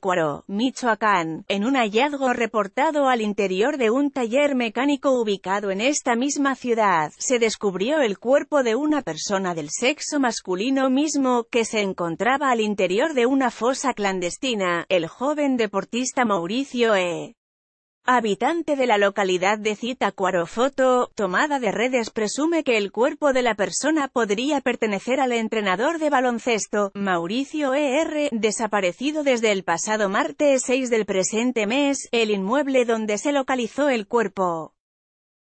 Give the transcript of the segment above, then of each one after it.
Cuaró, Michoacán, en un hallazgo reportado al interior de un taller mecánico ubicado en esta misma ciudad, se descubrió el cuerpo de una persona del sexo masculino mismo, que se encontraba al interior de una fosa clandestina. El joven deportista Mauricio E habitante de la localidad de Cita foto, tomada de redes presume que el cuerpo de la persona podría pertenecer al entrenador de baloncesto, Mauricio E.R., desaparecido desde el pasado martes 6 del presente mes, el inmueble donde se localizó el cuerpo.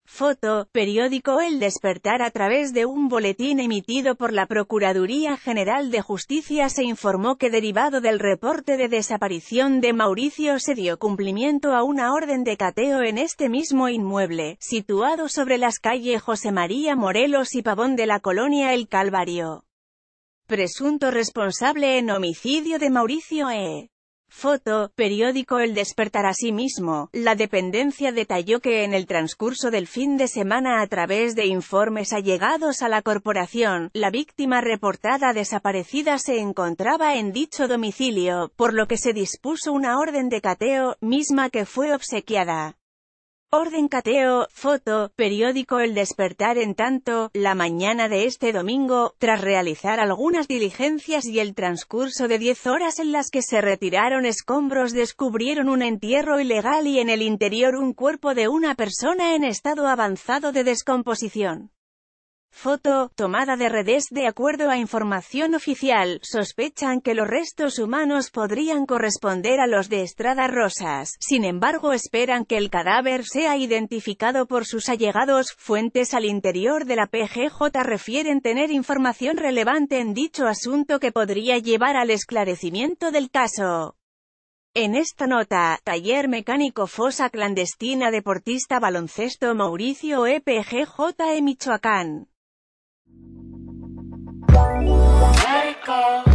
Foto, periódico El despertar a través de un boletín emitido por la Procuraduría General de Justicia se informó que derivado del reporte de desaparición de Mauricio se dio cumplimiento a una orden de cateo en este mismo inmueble, situado sobre las calles José María Morelos y Pavón de la colonia El Calvario. Presunto responsable en homicidio de Mauricio E. Foto, periódico El despertar a sí Mismo, la dependencia detalló que en el transcurso del fin de semana a través de informes allegados a la corporación, la víctima reportada desaparecida se encontraba en dicho domicilio, por lo que se dispuso una orden de cateo, misma que fue obsequiada. Orden Cateo, foto, periódico El despertar en tanto, la mañana de este domingo, tras realizar algunas diligencias y el transcurso de diez horas en las que se retiraron escombros descubrieron un entierro ilegal y en el interior un cuerpo de una persona en estado avanzado de descomposición. Foto, tomada de redes De acuerdo a información oficial, sospechan que los restos humanos podrían corresponder a los de Estrada Rosas, sin embargo esperan que el cadáver sea identificado por sus allegados, fuentes al interior de la PGJ refieren tener información relevante en dicho asunto que podría llevar al esclarecimiento del caso. En esta nota, taller mecánico fosa clandestina deportista baloncesto Mauricio EPGJ e Michoacán. Bye.